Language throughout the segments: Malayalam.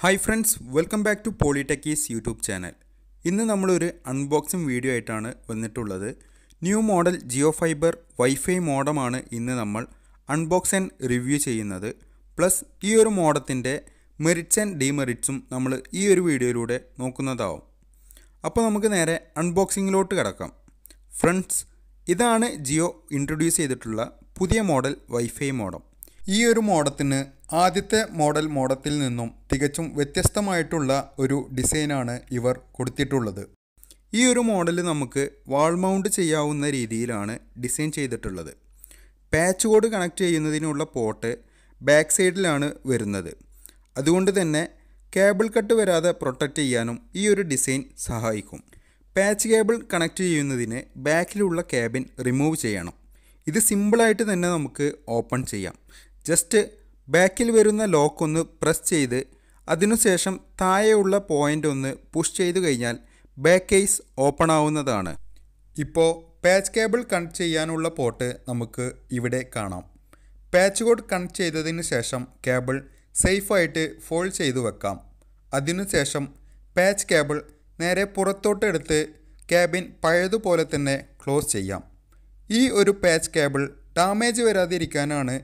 hi friends welcome back to Polytechies YouTube channel ഇന്ന് നമ്മളൊരു അൺബോക്സിംഗ് വീഡിയോ ആയിട്ടാണ് വന്നിട്ടുള്ളത് new model Jio fibre wifi മോഡമാണ് ഇന്ന് നമ്മൾ അൺബോക്സ് ആൻഡ് റിവ്യൂ ചെയ്യുന്നത് പ്ലസ് ഈ ഒരു മോഡത്തിൻ്റെ മെറിറ്റ്സ് ആൻഡ് ഡിമെറിറ്റ്സും നമ്മൾ ഈ ഒരു വീഡിയോയിലൂടെ നോക്കുന്നതാവും അപ്പോൾ നമുക്ക് നേരെ അൺബോക്സിങ്ങിലോട്ട് കിടക്കാം ഫ്രണ്ട്സ് ഇതാണ് ജിയോ ഇൻട്രൊഡ്യൂസ് ചെയ്തിട്ടുള്ള പുതിയ മോഡൽ വൈഫൈ മോഡം ഈ ഒരു മോഡത്തിന് ആദ്യത്തെ മോഡൽ മോഡത്തിൽ നിന്നും തികച്ചും വ്യത്യസ്തമായിട്ടുള്ള ഒരു ഡിസൈനാണ് ഇവർ കൊടുത്തിട്ടുള്ളത് ഈ ഒരു മോഡൽ നമുക്ക് വാൾ മൗണ്ട് ചെയ്യാവുന്ന രീതിയിലാണ് ഡിസൈൻ ചെയ്തിട്ടുള്ളത് പാച്ച് കോഡ് കണക്ട് ചെയ്യുന്നതിനുള്ള പോർട്ട് ബാക്ക് സൈഡിലാണ് വരുന്നത് അതുകൊണ്ട് തന്നെ കേബിൾ കട്ട് വരാതെ പ്രൊട്ടക്റ്റ് ചെയ്യാനും ഈ ഒരു ഡിസൈൻ സഹായിക്കും പാച്ച് കേബിൾ കണക്ട് ചെയ്യുന്നതിന് ബാക്കിലുള്ള ക്യാബിൻ റിമൂവ് ചെയ്യണം ഇത് സിമ്പിളായിട്ട് തന്നെ നമുക്ക് ഓപ്പൺ ചെയ്യാം ജസ്റ്റ് ബാക്കിൽ വരുന്ന ലോക്ക് ഒന്ന് പ്രസ് ചെയ്ത് അതിനുശേഷം താഴെയുള്ള പോയിൻ്റ് ഒന്ന് പുഷ് ചെയ്തു കഴിഞ്ഞാൽ ബാക്ക് കേസ് ഓപ്പൺ ആവുന്നതാണ് ഇപ്പോൾ പാച്ച് കേബിൾ കണക്ട് ചെയ്യാനുള്ള പോർട്ട് നമുക്ക് ഇവിടെ കാണാം പാച്ച് കോഡ് കണക്ട് ചെയ്തതിന് ശേഷം കേബിൾ സേഫായിട്ട് ഫോൾഡ് ചെയ്തു വെക്കാം അതിനുശേഷം പാച്ച് കേബിൾ നേരെ പുറത്തോട്ട് എടുത്ത് ക്യാബിൻ പഴയതുപോലെ തന്നെ ക്ലോസ് ചെയ്യാം ഈ ഒരു പാച്ച് കേബിൾ ഡാമേജ് വരാതിരിക്കാനാണ്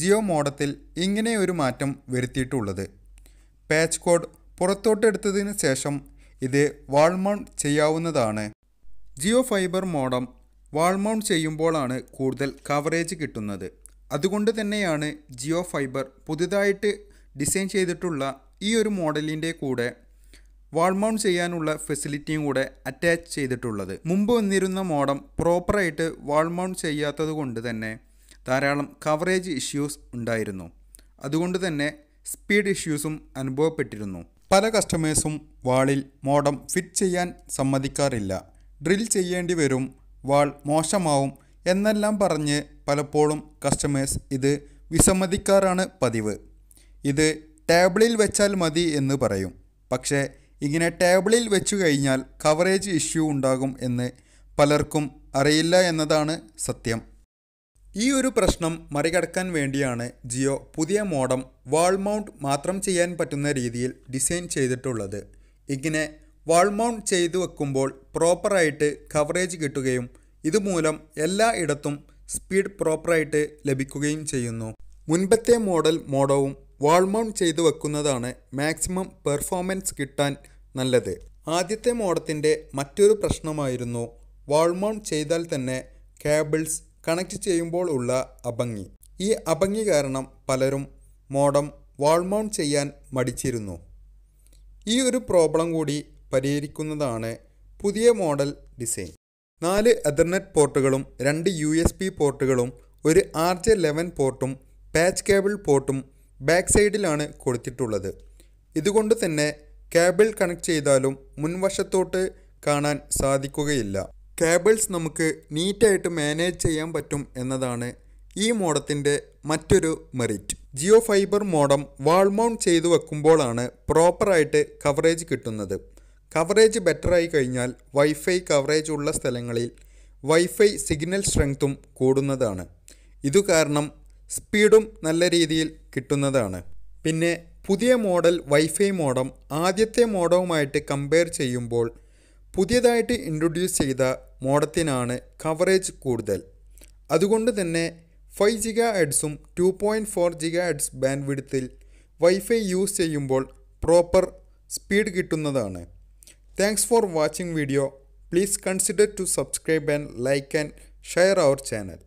ജിയോ മോഡത്തിൽ ഇങ്ങനെ ഒരു മാറ്റം വരുത്തിയിട്ടുള്ളത് പാച്ച് കോഡ് പുറത്തോട്ടെടുത്തതിന് ശേഷം ഇത് വാൾമൗണ്ട് ചെയ്യാവുന്നതാണ് ജിയോ ഫൈബർ മോഡം വാൾമൗണ്ട് ചെയ്യുമ്പോഴാണ് കൂടുതൽ കവറേജ് കിട്ടുന്നത് അതുകൊണ്ട് തന്നെയാണ് ജിയോ ഫൈബർ പുതുതായിട്ട് ഡിസൈൻ ചെയ്തിട്ടുള്ള ഈ ഒരു മോഡലിൻ്റെ കൂടെ വാൾമൗണ്ട് ചെയ്യാനുള്ള ഫെസിലിറ്റിയും കൂടെ അറ്റാച്ച് ചെയ്തിട്ടുള്ളത് മുമ്പ് വന്നിരുന്ന മോഡം പ്രോപ്പറായിട്ട് വാൾമൗണ്ട് ചെയ്യാത്തത് കൊണ്ട് തന്നെ ധാരാളം കവറേജ് ഇഷ്യൂസ് ഉണ്ടായിരുന്നു അതുകൊണ്ട് തന്നെ സ്പീഡ് ഇഷ്യൂസും അനുഭവപ്പെട്ടിരുന്നു പല കസ്റ്റമേഴ്സും വാളിൽ മോഡം ഫിറ്റ് ചെയ്യാൻ സമ്മതിക്കാറില്ല ഡ്രിൽ ചെയ്യേണ്ടി വരും വാൾ മോശമാവും എന്നെല്ലാം പറഞ്ഞ് പലപ്പോഴും കസ്റ്റമേഴ്സ് ഇത് വിസമ്മതിക്കാറാണ് പതിവ് ഇത് ടേബിളിൽ വെച്ചാൽ മതി എന്ന് പറയും പക്ഷേ ഇങ്ങനെ ടേബിളിൽ വെച്ചു കഴിഞ്ഞാൽ കവറേജ് ഇഷ്യൂ ഉണ്ടാകും എന്ന് പലർക്കും അറിയില്ല എന്നതാണ് സത്യം ഈ ഒരു പ്രശ്നം മറികടക്കാൻ വേണ്ടിയാണ് ജിയോ പുതിയ മോഡം വാൾ മൗണ്ട് മാത്രം ചെയ്യാൻ പറ്റുന്ന രീതിയിൽ ഡിസൈൻ ചെയ്തിട്ടുള്ളത് ഇങ്ങനെ വാൾ മൗണ്ട് ചെയ്തു വെക്കുമ്പോൾ പ്രോപ്പറായിട്ട് കവറേജ് കിട്ടുകയും ഇതുമൂലം എല്ലാ ഇടത്തും സ്പീഡ് പ്രോപ്പറായിട്ട് ലഭിക്കുകയും ചെയ്യുന്നു മുൻപത്തെ മോഡൽ മോഡവും വാൾ മൗണ്ട് ചെയ്തു വെക്കുന്നതാണ് മാക്സിമം പെർഫോമൻസ് കിട്ടാൻ നല്ലത് ആദ്യത്തെ മോഡത്തിൻ്റെ മറ്റൊരു പ്രശ്നമായിരുന്നു വാൾ മൗണ്ട് ചെയ്താൽ തന്നെ കേബിൾസ് കണക്ട് ചെയ്യുമ്പോൾ ഉള്ള അഭംഗി ഈ അഭംഗി കാരണം പലരും മോഡം വാൾ മൗണ്ട് ചെയ്യാൻ മടിച്ചിരുന്നു ഈ ഒരു പ്രോബ്ലം കൂടി പരിഹരിക്കുന്നതാണ് പുതിയ മോഡൽ ഡിസൈൻ നാല് എഥർനെറ്റ് പോർട്ടുകളും രണ്ട് യു എസ് പി പോർട്ടുകളും ഒരു ആർ ജെ ലെവൻ പോർട്ടും പാച്ച് കേബിൾ പോർട്ടും ബാക്ക് സൈഡിലാണ് കൊടുത്തിട്ടുള്ളത് ഇതുകൊണ്ട് തന്നെ കേബിൾ കണക്ട് ചെയ്താലും മുൻവശത്തോട്ട് കാണാൻ സാധിക്കുകയില്ല കേബിൾസ് നമുക്ക് നീറ്റായിട്ട് മാനേജ് ചെയ്യാൻ പറ്റും എന്നതാണ് ഈ മോഡത്തിൻ്റെ മറ്റൊരു merit Jio fibre modem wall mount ചെയ്തു വെക്കുമ്പോഴാണ് പ്രോപ്പറായിട്ട് കവറേജ് കിട്ടുന്നത് കവറേജ് ബെറ്ററായി കഴിഞ്ഞാൽ വൈഫൈ കവറേജ് ഉള്ള സ്ഥലങ്ങളിൽ വൈഫൈ സിഗ്നൽ സ്ട്രെങ്ത്തും കൂടുന്നതാണ് ഇതു കാരണം സ്പീഡും നല്ല രീതിയിൽ കിട്ടുന്നതാണ് പിന്നെ പുതിയ മോഡൽ വൈഫൈ മോഡം ആദ്യത്തെ മോഡവുമായിട്ട് കമ്പയർ ചെയ്യുമ്പോൾ പുതിയതായിട്ട് ഇൻട്രൊഡ്യൂസ് ചെയ്ത മോഡത്തിനാണ് കവറേജ് കൂടുതൽ അതുകൊണ്ട് തന്നെ ഫൈവ് ജിഗ ഹെഡ്സും two point four gigahertz band വിടുത്തിൽ വൈഫൈ യൂസ് ചെയ്യുമ്പോൾ പ്രോപ്പർ സ്പീഡ് കിട്ടുന്നതാണ് thanks for watching video please consider to subscribe and like and share our channel